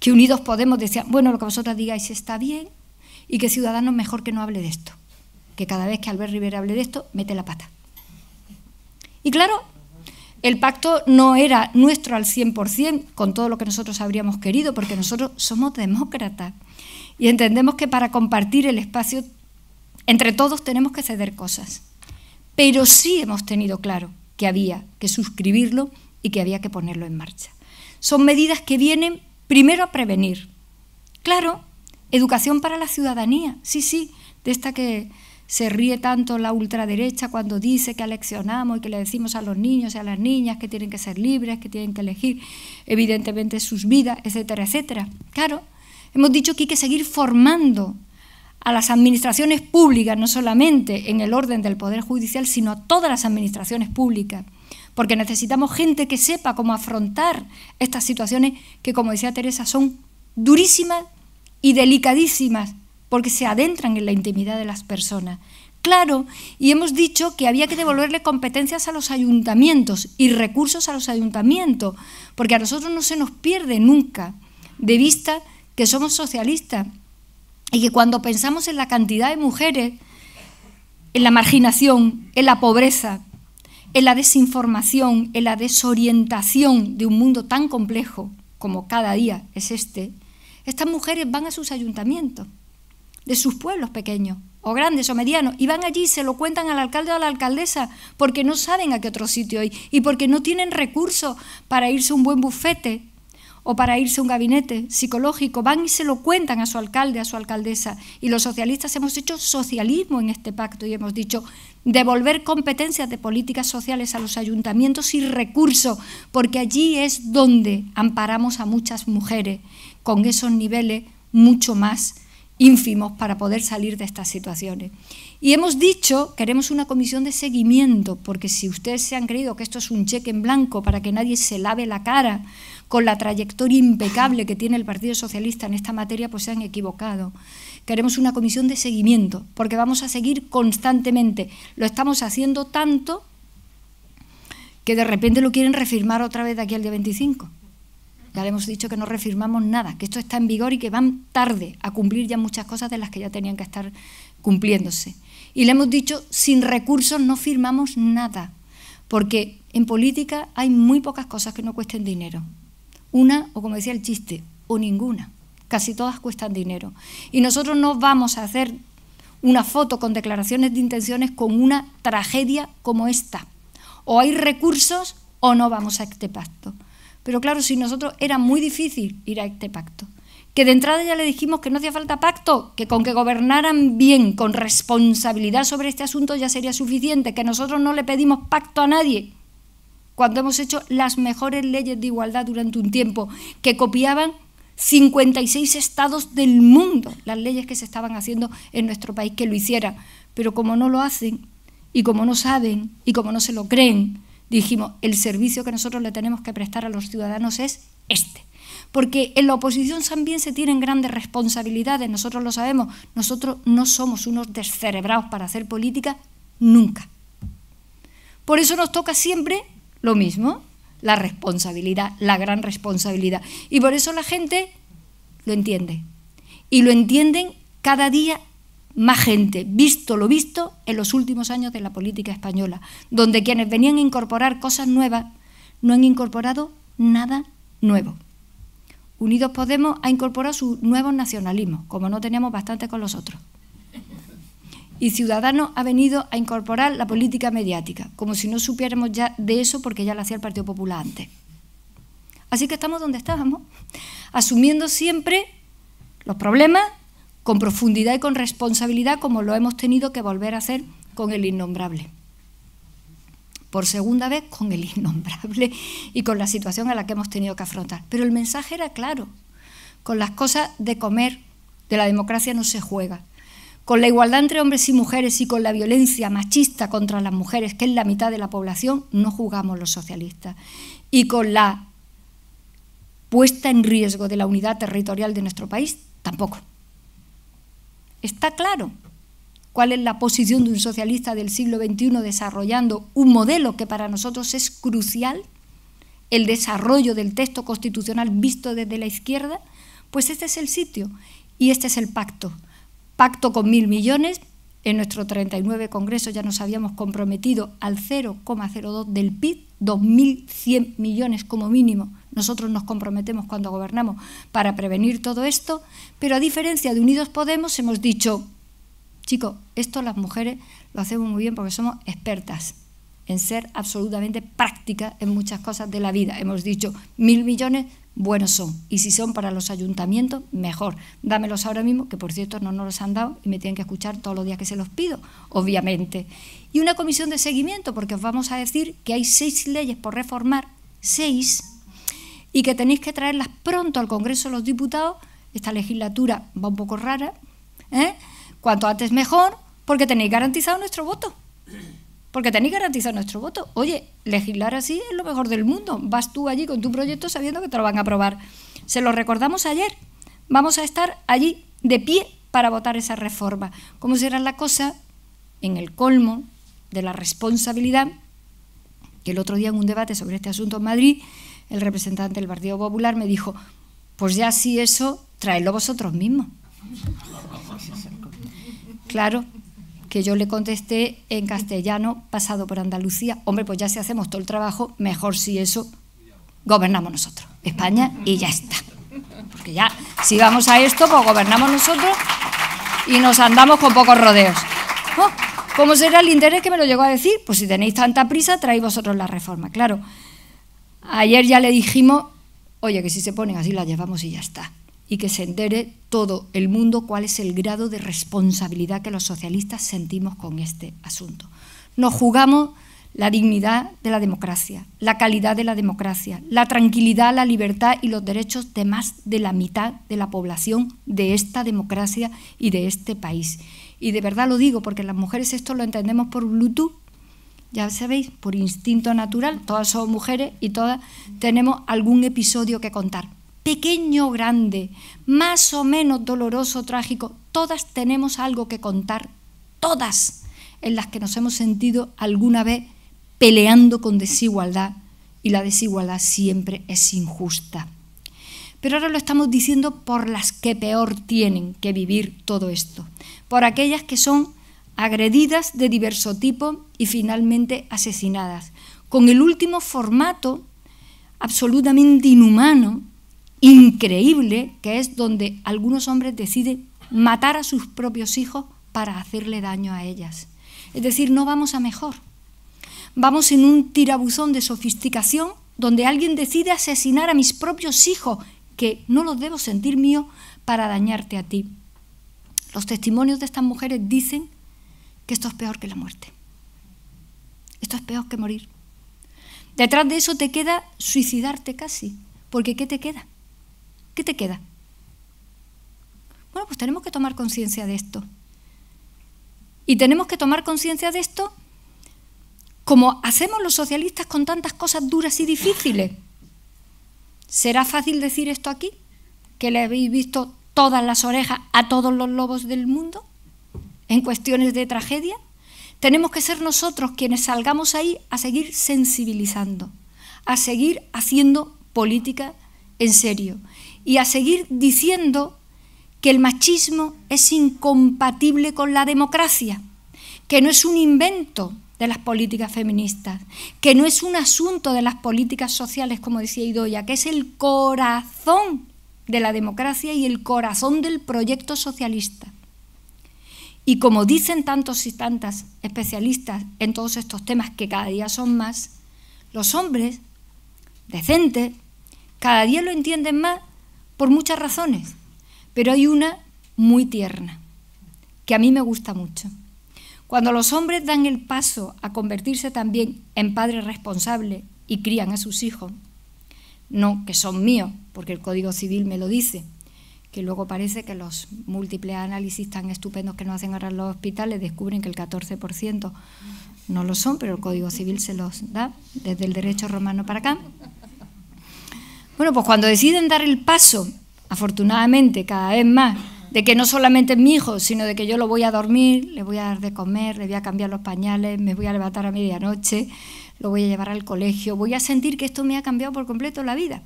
que Unidos Podemos decía, bueno, lo que vosotras digáis está bien, y que Ciudadanos mejor que no hable de esto, que cada vez que Albert Rivera hable de esto, mete la pata. Y claro, el pacto no era nuestro al 100% con todo lo que nosotros habríamos querido, porque nosotros somos demócratas y entendemos que para compartir el espacio entre todos tenemos que ceder cosas. Pero sí hemos tenido claro que había que suscribirlo y que había que ponerlo en marcha. Son medidas que vienen primero a prevenir. Claro, educación para la ciudadanía, sí, sí, de esta que, se ríe tanto la ultraderecha cuando dice que aleccionamos y que le decimos a los niños y a las niñas que tienen que ser libres, que tienen que elegir evidentemente sus vidas, etcétera, etcétera. Claro, hemos dicho que hay que seguir formando a las administraciones públicas, no solamente en el orden del Poder Judicial, sino a todas las administraciones públicas, porque necesitamos gente que sepa cómo afrontar estas situaciones que, como decía Teresa, son durísimas y delicadísimas porque se adentran en la intimidad de las personas. Claro, y hemos dicho que había que devolverle competencias a los ayuntamientos y recursos a los ayuntamientos, porque a nosotros no se nos pierde nunca de vista que somos socialistas y que cuando pensamos en la cantidad de mujeres, en la marginación, en la pobreza, en la desinformación, en la desorientación de un mundo tan complejo como cada día es este, estas mujeres van a sus ayuntamientos de sus pueblos pequeños, o grandes o medianos, y van allí y se lo cuentan al alcalde o a la alcaldesa porque no saben a qué otro sitio ir y porque no tienen recursos para irse a un buen bufete o para irse a un gabinete psicológico, van y se lo cuentan a su alcalde, a su alcaldesa. Y los socialistas hemos hecho socialismo en este pacto y hemos dicho devolver competencias de políticas sociales a los ayuntamientos y recursos, porque allí es donde amparamos a muchas mujeres con esos niveles mucho más ínfimos para poder salir de estas situaciones. Y hemos dicho, queremos una comisión de seguimiento, porque si ustedes se han creído que esto es un cheque en blanco para que nadie se lave la cara con la trayectoria impecable que tiene el Partido Socialista en esta materia, pues se han equivocado. Queremos una comisión de seguimiento, porque vamos a seguir constantemente. Lo estamos haciendo tanto que de repente lo quieren refirmar otra vez de aquí al día 25 le hemos dicho que no refirmamos nada, que esto está en vigor y que van tarde a cumplir ya muchas cosas de las que ya tenían que estar cumpliéndose. Y le hemos dicho, sin recursos no firmamos nada, porque en política hay muy pocas cosas que no cuesten dinero. Una, o como decía el chiste, o ninguna. Casi todas cuestan dinero. Y nosotros no vamos a hacer una foto con declaraciones de intenciones con una tragedia como esta. O hay recursos o no vamos a este pacto. Pero claro, si nosotros era muy difícil ir a este pacto. Que de entrada ya le dijimos que no hacía falta pacto, que con que gobernaran bien, con responsabilidad sobre este asunto ya sería suficiente, que nosotros no le pedimos pacto a nadie, cuando hemos hecho las mejores leyes de igualdad durante un tiempo, que copiaban 56 estados del mundo las leyes que se estaban haciendo en nuestro país que lo hiciera, Pero como no lo hacen, y como no saben, y como no se lo creen, dijimos, el servicio que nosotros le tenemos que prestar a los ciudadanos es este. Porque en la oposición también se tienen grandes responsabilidades, nosotros lo sabemos, nosotros no somos unos descerebrados para hacer política nunca. Por eso nos toca siempre lo mismo, la responsabilidad, la gran responsabilidad. Y por eso la gente lo entiende. Y lo entienden cada día más gente, visto lo visto en los últimos años de la política española, donde quienes venían a incorporar cosas nuevas no han incorporado nada nuevo. Unidos Podemos ha incorporado su nuevo nacionalismo, como no teníamos bastante con los otros. Y Ciudadanos ha venido a incorporar la política mediática, como si no supiéramos ya de eso porque ya lo hacía el Partido Popular antes. Así que estamos donde estábamos, asumiendo siempre los problemas con profundidad y con responsabilidad como lo hemos tenido que volver a hacer con el innombrable. Por segunda vez con el innombrable y con la situación a la que hemos tenido que afrontar. Pero el mensaje era claro. Con las cosas de comer de la democracia no se juega. Con la igualdad entre hombres y mujeres y con la violencia machista contra las mujeres, que es la mitad de la población, no jugamos los socialistas. Y con la puesta en riesgo de la unidad territorial de nuestro país, tampoco. Está claro cuál es la posición de un socialista del siglo XXI desarrollando un modelo que para nosotros es crucial, el desarrollo del texto constitucional visto desde la izquierda, pues este es el sitio y este es el pacto. Pacto con mil millones, en nuestro 39 Congreso ya nos habíamos comprometido al 0,02 del PIB, 2.100 millones como mínimo nosotros nos comprometemos cuando gobernamos para prevenir todo esto, pero a diferencia de Unidos Podemos hemos dicho, chicos, esto las mujeres lo hacemos muy bien porque somos expertas en ser absolutamente prácticas en muchas cosas de la vida. Hemos dicho, mil millones buenos son. Y si son para los ayuntamientos, mejor. Dámelos ahora mismo, que por cierto no nos los han dado y me tienen que escuchar todos los días que se los pido, obviamente. Y una comisión de seguimiento, porque os vamos a decir que hay seis leyes por reformar, seis y que tenéis que traerlas pronto al Congreso de los Diputados. Esta legislatura va un poco rara. ¿eh? Cuanto antes mejor, porque tenéis garantizado nuestro voto. Porque tenéis garantizado nuestro voto. Oye, legislar así es lo mejor del mundo. Vas tú allí con tu proyecto sabiendo que te lo van a aprobar. Se lo recordamos ayer. Vamos a estar allí de pie para votar esa reforma. ¿Cómo será la cosa? En el colmo de la responsabilidad, que el otro día en un debate sobre este asunto en Madrid el representante del Partido Popular, me dijo, pues ya si eso, traedlo vosotros mismos. Claro, que yo le contesté en castellano, pasado por Andalucía, hombre, pues ya si hacemos todo el trabajo, mejor si eso, gobernamos nosotros, España, y ya está. Porque ya, si vamos a esto, pues gobernamos nosotros y nos andamos con pocos rodeos. Oh, ¿Cómo será el interés que me lo llegó a decir? Pues si tenéis tanta prisa, traéis vosotros la reforma. Claro, Ayer ya le dijimos, oye, que si se ponen así la llevamos y ya está. Y que se entere todo el mundo cuál es el grado de responsabilidad que los socialistas sentimos con este asunto. Nos jugamos la dignidad de la democracia, la calidad de la democracia, la tranquilidad, la libertad y los derechos de más de la mitad de la población de esta democracia y de este país. Y de verdad lo digo porque las mujeres esto lo entendemos por Bluetooth ya sabéis, por instinto natural, todas somos mujeres y todas tenemos algún episodio que contar. Pequeño o grande, más o menos doloroso, trágico, todas tenemos algo que contar, todas en las que nos hemos sentido alguna vez peleando con desigualdad y la desigualdad siempre es injusta. Pero ahora lo estamos diciendo por las que peor tienen que vivir todo esto, por aquellas que son agredidas de diverso tipo y finalmente asesinadas, con el último formato absolutamente inhumano, increíble, que es donde algunos hombres deciden matar a sus propios hijos para hacerle daño a ellas. Es decir, no vamos a mejor. Vamos en un tirabuzón de sofisticación donde alguien decide asesinar a mis propios hijos, que no los debo sentir míos, para dañarte a ti. Los testimonios de estas mujeres dicen que esto es peor que la muerte. Esto es peor que morir. Detrás de eso te queda suicidarte casi, porque ¿qué te queda? ¿Qué te queda? Bueno, pues tenemos que tomar conciencia de esto. Y tenemos que tomar conciencia de esto como hacemos los socialistas con tantas cosas duras y difíciles. ¿Será fácil decir esto aquí? Que le habéis visto todas las orejas a todos los lobos del mundo en cuestiones de tragedia, tenemos que ser nosotros quienes salgamos ahí a seguir sensibilizando, a seguir haciendo política en serio y a seguir diciendo que el machismo es incompatible con la democracia, que no es un invento de las políticas feministas, que no es un asunto de las políticas sociales, como decía Idoya, que es el corazón de la democracia y el corazón del proyecto socialista. Y como dicen tantos y tantas especialistas en todos estos temas, que cada día son más, los hombres decentes cada día lo entienden más por muchas razones, pero hay una muy tierna, que a mí me gusta mucho. Cuando los hombres dan el paso a convertirse también en padres responsables y crían a sus hijos, no que son míos, porque el Código Civil me lo dice, que luego parece que los múltiples análisis tan estupendos que nos hacen ahora los hospitales descubren que el 14% no lo son, pero el Código Civil se los da desde el derecho romano para acá. Bueno, pues cuando deciden dar el paso, afortunadamente cada vez más, de que no solamente es mi hijo, sino de que yo lo voy a dormir, le voy a dar de comer, le voy a cambiar los pañales, me voy a levantar a medianoche, lo voy a llevar al colegio, voy a sentir que esto me ha cambiado por completo la vida,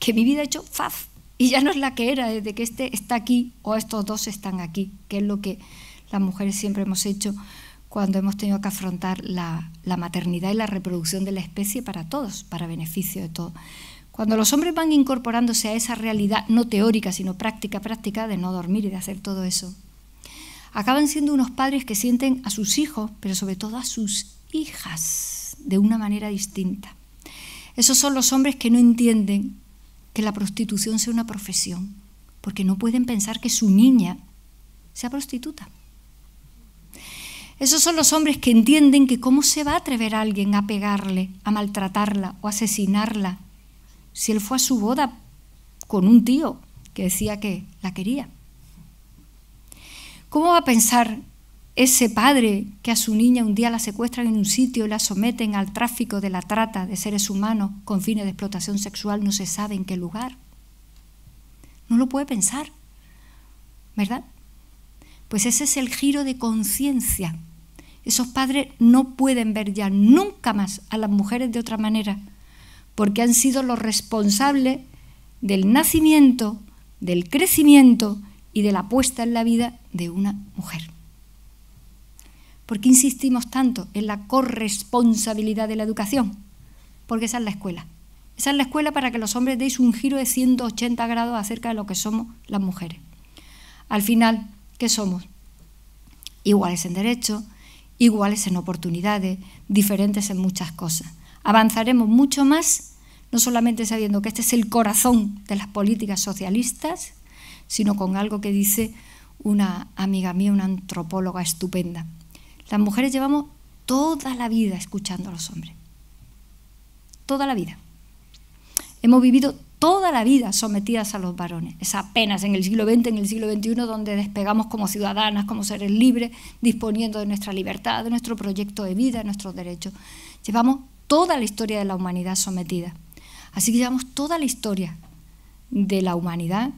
que mi vida ha hecho faf, y ya no es la que era, desde que este está aquí o estos dos están aquí, que es lo que las mujeres siempre hemos hecho cuando hemos tenido que afrontar la maternidad y la reproducción de la especie para todos, para beneficio de todos. Cuando los hombres van incorporándose a esa realidad, no teórica, sino práctica, práctica, de no dormir y de hacer todo eso, acaban siendo unos padres que sienten a sus hijos, pero sobre todo a sus hijas, de una manera distinta. Esos son los hombres que no entienden la prostitución sea una profesión, porque no pueden pensar que su niña sea prostituta. Esos son los hombres que entienden que cómo se va a atrever a alguien a pegarle, a maltratarla o asesinarla, si él fue a su boda con un tío que decía que la quería. ¿Cómo va a pensar ese padre que a su niña un día la secuestran en un sitio y la someten al tráfico de la trata de seres humanos con fines de explotación sexual no se sabe en qué lugar. No lo puede pensar, ¿verdad? Pues ese es el giro de conciencia. Esos padres no pueden ver ya nunca más a las mujeres de otra manera, porque han sido los responsables del nacimiento, del crecimiento y de la puesta en la vida de una mujer. ¿Por qué insistimos tanto en la corresponsabilidad de la educación? Porque esa es la escuela. Esa es la escuela para que los hombres deis un giro de 180 grados acerca de lo que somos las mujeres. Al final, ¿qué somos? Iguales en derechos, iguales en oportunidades, diferentes en muchas cosas. Avanzaremos mucho más, no solamente sabiendo que este es el corazón de las políticas socialistas, sino con algo que dice una amiga mía, una antropóloga estupenda, las mujeres llevamos toda la vida escuchando a los hombres. Toda la vida. Hemos vivido toda la vida sometidas a los varones. Es apenas en el siglo XX, en el siglo XXI, donde despegamos como ciudadanas, como seres libres, disponiendo de nuestra libertad, de nuestro proyecto de vida, de nuestros derechos. Llevamos toda la historia de la humanidad sometida. Así que llevamos toda la historia de la humanidad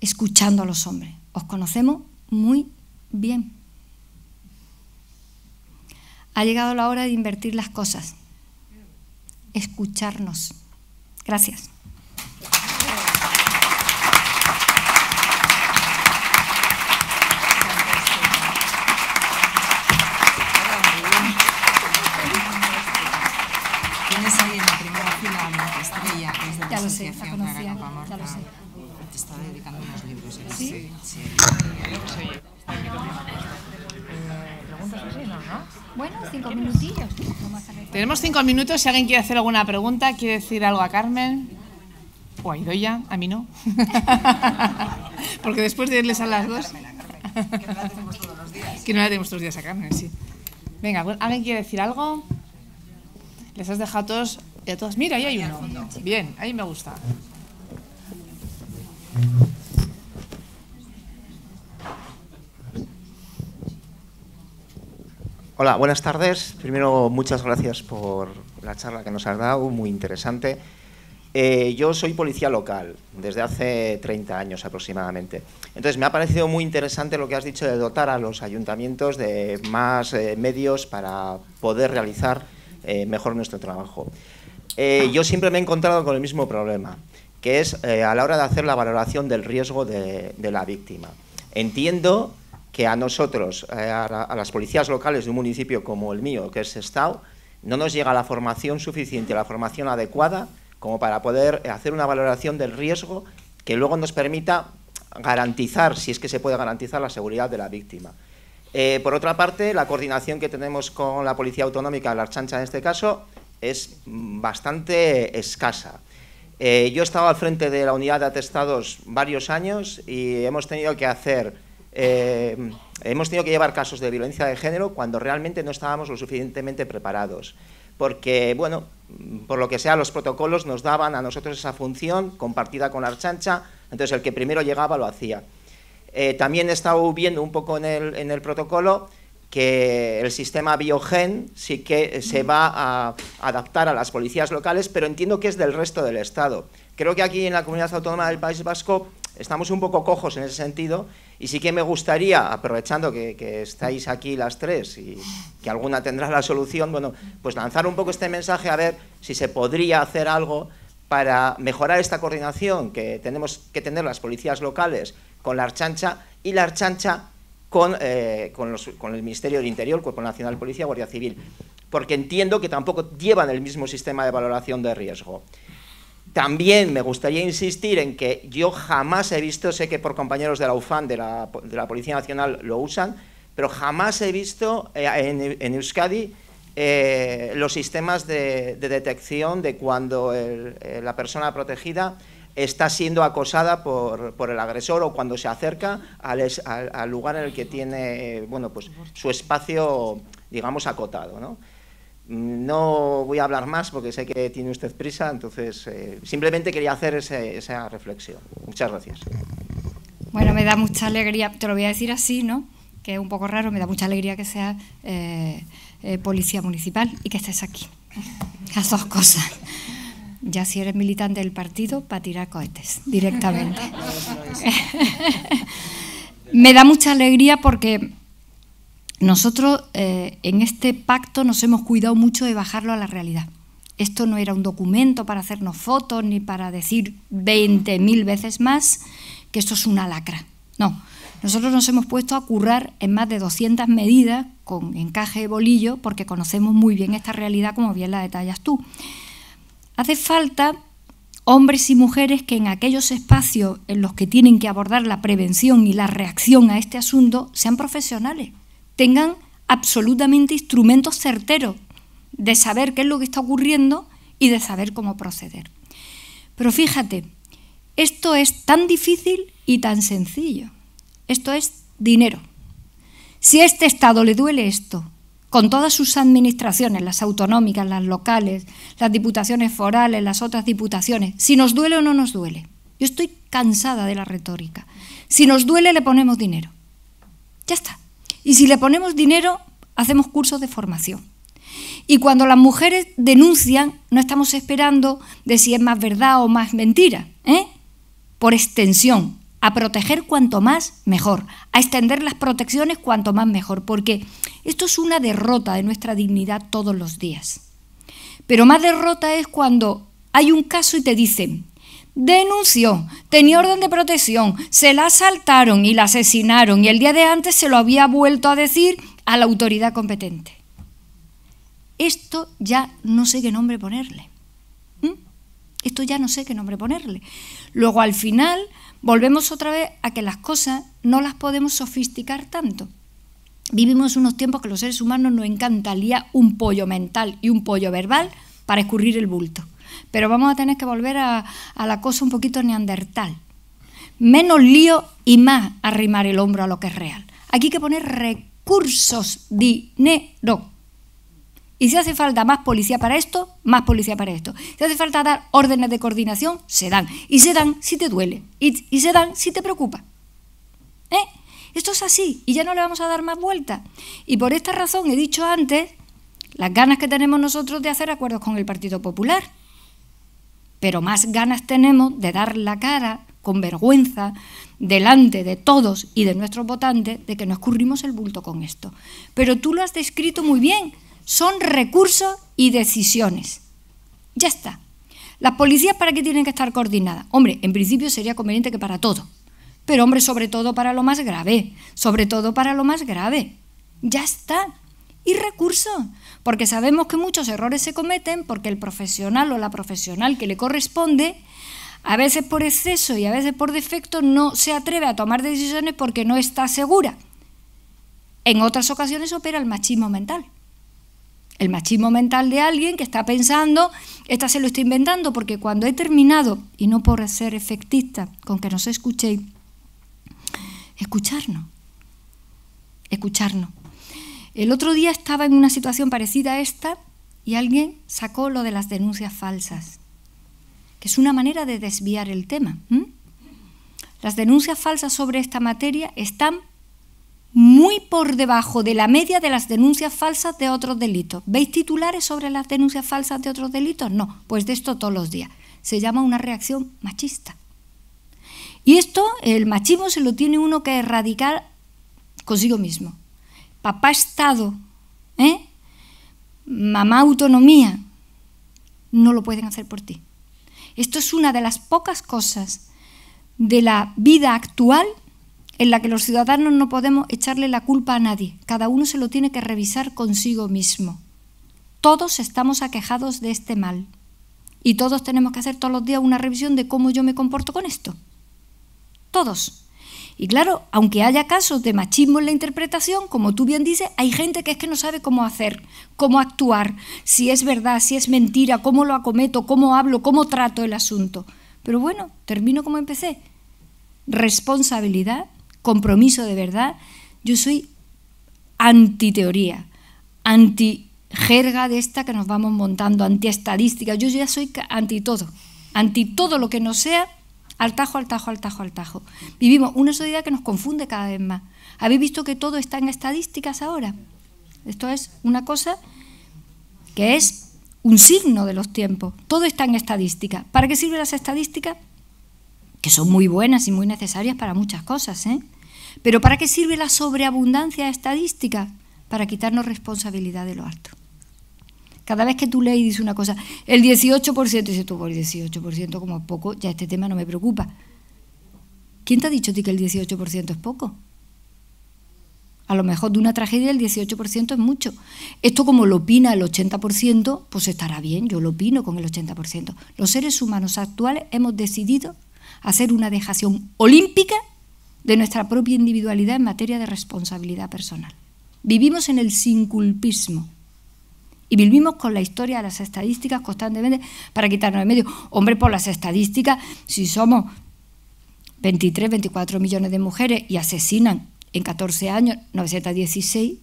escuchando a los hombres. Os conocemos muy bien. Ha llegado la hora de invertir las cosas. Escucharnos. Gracias. Bueno, cinco minutillos. Tenemos cinco minutos. Si alguien quiere hacer alguna pregunta, quiere decir algo a Carmen o a ya. a mí no. Porque después de irles a las dos. Que no la tenemos todos los días. a Carmen, sí. Venga, ¿alguien quiere decir algo? Les has dejado a todos Mira, ahí hay uno. Bien, ahí me gusta. Hola, buenas tardes. Primero, muchas gracias por la charla que nos has dado, muy interesante. Eh, yo soy policía local desde hace 30 años aproximadamente. Entonces, me ha parecido muy interesante lo que has dicho de dotar a los ayuntamientos de más eh, medios para poder realizar eh, mejor nuestro trabajo. yo siempre me he encontrado con el mismo problema, que es a la hora de hacer la valoración del riesgo de, de la víctima. Entiendo que a nosotros, eh, a, las policías locales de un municipio como el mío, que es Estado, no nos llega la formación suficiente, la formación adecuada, como para poder hacer una valoración del riesgo que luego nos permita garantizar, si es que se puede garantizar, la seguridad de la víctima. Eh, por otra parte, la coordinación que tenemos con la Policía Autonómica, la Archancha en este caso, es bastante escasa. Eh, yo he estado al frente de la unidad de atestados varios años y hemos tenido que hacer eh, hemos tenido que llevar casos de violencia de género cuando realmente no estábamos lo suficientemente preparados. Porque, bueno, por lo que sea, los protocolos nos daban a nosotros esa función compartida con la archancha, entonces el que primero llegaba lo hacía. Eh, también he estado viendo un poco en en el protocolo que el sistema biogen sí que se va a adaptar a las policías locales, pero entiendo que es del resto del Estado. Creo que aquí en la comunidad autónoma del País Vasco estamos un poco cojos en ese sentido y sí que me gustaría, aprovechando que, estáis aquí las tres y que alguna tendrá la solución, bueno, pues lanzar un poco este mensaje a ver si se podría hacer algo para mejorar esta coordinación que tenemos que tener las policías locales con la Archancha y la Archancha con, eh, el Ministerio del Interior, Cuerpo Nacional de Policía, Guardia Civil, porque entiendo que tampoco llevan el mismo sistema de valoración de riesgo. También me gustaría insistir en que yo jamás he visto, sé que por compañeros de la UFAN, de la, Policía Nacional, lo usan, pero jamás he visto eh, en, Euskadi eh, los sistemas de, detección de cuando eh, la persona protegida está siendo acosada por, el agresor o cuando se acerca al, al lugar en el que tiene bueno, pues, su espacio, digamos, acotado. ¿no? No voy a hablar más porque sé que tiene usted prisa, entonces eh, simplemente quería hacer esa reflexión. Muchas gracias. Bueno, me da mucha alegría, te lo voy a decir así, ¿no? Que es un poco raro, me da mucha alegría que sea eh, eh, policía municipal y que estés aquí. Las dos cosas. Ya si eres militante del partido, para tirar cohetes directamente. me da mucha alegría porque nosotros eh, en este pacto nos hemos cuidado mucho de bajarlo a la realidad. Esto no era un documento para hacernos fotos ni para decir 20.000 veces más que esto es una lacra. No, nosotros nos hemos puesto a currar en más de 200 medidas con encaje de bolillo porque conocemos muy bien esta realidad como bien la detallas tú. Hace falta hombres y mujeres que en aquellos espacios en los que tienen que abordar la prevención y la reacción a este asunto sean profesionales tengan absolutamente instrumentos certeros de saber qué es lo que está ocurriendo y de saber cómo proceder. Pero fíjate, esto es tan difícil y tan sencillo. Esto es dinero. Si a este Estado le duele esto, con todas sus administraciones, las autonómicas, las locales, las diputaciones forales, las otras diputaciones, si nos duele o no nos duele. Yo estoy cansada de la retórica. Si nos duele le ponemos dinero. Ya está. Y si le ponemos dinero, hacemos cursos de formación. Y cuando las mujeres denuncian, no estamos esperando de si es más verdad o más mentira, ¿eh? por extensión, a proteger cuanto más, mejor, a extender las protecciones cuanto más, mejor, porque esto es una derrota de nuestra dignidad todos los días. Pero más derrota es cuando hay un caso y te dicen, denunció, tenía orden de protección, se la asaltaron y la asesinaron y el día de antes se lo había vuelto a decir a la autoridad competente. Esto ya no sé qué nombre ponerle. Esto ya no sé qué nombre ponerle. Luego al final volvemos otra vez a que las cosas no las podemos sofisticar tanto. Vivimos unos tiempos que los seres humanos nos encantaría un pollo mental y un pollo verbal para escurrir el bulto pero vamos a tener que volver a, la cosa un poquito neandertal. Menos lío y más arrimar el hombro a lo que es real. Aquí hay que poner recursos, dinero. Y si hace falta más policía para esto, más policía para esto. Si hace falta dar órdenes de coordinación, se dan. Y se dan si te duele. Y, se dan si te preocupa. ¿Eh? Esto es así y ya no le vamos a dar más vueltas. Y por esta razón he dicho antes las ganas que tenemos nosotros de hacer acuerdos con el Partido Popular pero más ganas tenemos de dar la cara con vergüenza delante de todos y de nuestros votantes de que nos currimos el bulto con esto. Pero tú lo has descrito muy bien, son recursos y decisiones. Ya está. ¿Las policías para qué tienen que estar coordinadas? Hombre, en principio sería conveniente que para todo, pero hombre, sobre todo para lo más grave, sobre todo para lo más grave. Ya está y recursos, porque sabemos que muchos errores se cometen porque el profesional o la profesional que le corresponde, a veces por exceso y a veces por defecto, no se atreve a tomar decisiones porque no está segura. En otras ocasiones opera el machismo mental. El machismo mental de alguien que está pensando, esta se lo está inventando, porque cuando he terminado, y no por ser efectista, con que nos escuchéis, escucharnos, escucharnos. El otro día estaba en una situación parecida a esta y alguien sacó lo de las denuncias falsas, que es una manera de desviar el tema. Las denuncias falsas sobre esta materia están muy por debajo de la media de las denuncias falsas de otros delitos. ¿Veis titulares sobre las denuncias falsas de otros delitos? No, pues de esto todos los días. Se llama una reacción machista. Y esto, el machismo se lo tiene uno que erradicar consigo mismo papá Estado, ¿eh? mamá autonomía, no lo pueden hacer por ti. Esto es una de las pocas cosas de la vida actual en la que los ciudadanos no podemos echarle la culpa a nadie. Cada uno se lo tiene que revisar consigo mismo. Todos estamos aquejados de este mal y todos tenemos que hacer todos los días una revisión de cómo yo me comporto con esto. Todos. Y claro, aunque haya casos de machismo en la interpretación, como tú bien dices, hay gente que es que no sabe cómo hacer, cómo actuar, si es verdad, si es mentira, cómo lo acometo, cómo hablo, cómo trato el asunto. Pero bueno, termino como empecé. Responsabilidad, compromiso de verdad. Yo soy antiteoría, anti jerga de esta que nos vamos montando, anti estadística. Yo ya soy anti todo, anti todo lo que no sea al tajo, al tajo, al tajo, al tajo. Vivimos una sociedad que nos confunde cada vez más. ¿Habéis visto que todo está en estadísticas ahora? Esto es una cosa que es un signo de los tiempos. Todo está en estadística. ¿Para qué sirven las estadísticas? Que son muy buenas y muy necesarias para muchas cosas, ¿eh? Pero ¿para qué sirve la sobreabundancia estadística? Para quitarnos responsabilidad de lo alto. Cada vez que tú lees y dices una cosa, el 18%, dices tú, por el 18% como poco, ya este tema no me preocupa. ¿Quién te ha dicho a ti que el 18% es poco? A lo mejor de una tragedia el 18% es mucho. Esto como lo opina el 80%, pues estará bien, yo lo opino con el 80%. Los seres humanos actuales hemos decidido hacer una dejación olímpica de nuestra propia individualidad en materia de responsabilidad personal. Vivimos en el sinculpismo. Y vivimos con la historia de las estadísticas constantemente para quitarnos de medio. Hombre, por las estadísticas, si somos 23, 24 millones de mujeres y asesinan en 14 años 916,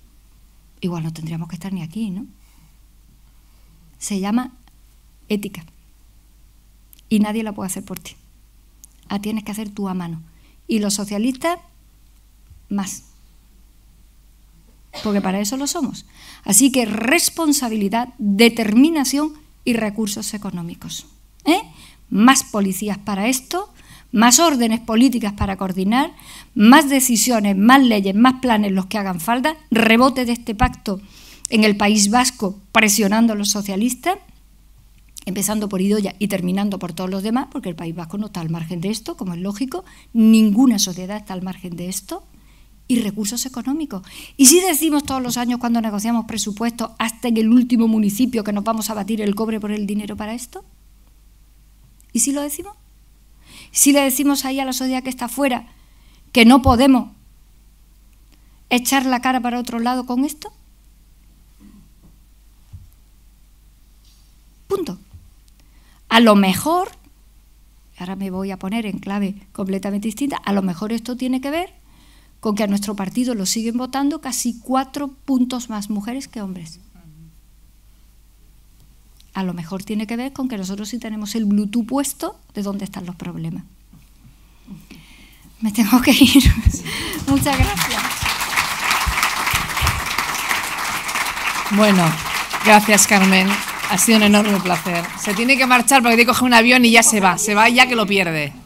igual no tendríamos que estar ni aquí, ¿no? Se llama ética. Y nadie la puede hacer por ti. La tienes que hacer tú a mano. Y los socialistas, más porque para eso lo somos. Así que responsabilidad, determinación y recursos económicos. ¿eh? Más policías para esto, más órdenes políticas para coordinar, más decisiones, más leyes, más planes los que hagan falta, rebote de este pacto en el País Vasco presionando a los socialistas, empezando por Idoya y terminando por todos los demás, porque el País Vasco no está al margen de esto, como es lógico, ninguna sociedad está al margen de esto y recursos económicos. Y si decimos todos los años cuando negociamos presupuestos, hasta en el último municipio que nos vamos a batir el cobre por el dinero para esto, ¿y si lo decimos? Si le decimos ahí a la sociedad que está fuera que no podemos echar la cara para otro lado con esto. Punto. A lo mejor, ahora me voy a poner en clave completamente distinta, a lo mejor esto tiene que ver con que a nuestro partido lo siguen votando casi cuatro puntos más mujeres que hombres. A lo mejor tiene que ver con que nosotros sí tenemos el Bluetooth puesto de dónde están los problemas. Me tengo que ir. Muchas gracias. Bueno, gracias Carmen. Ha sido un enorme placer. Se tiene que marchar porque tiene que coger un avión y ya se va. Se va ya que lo pierde.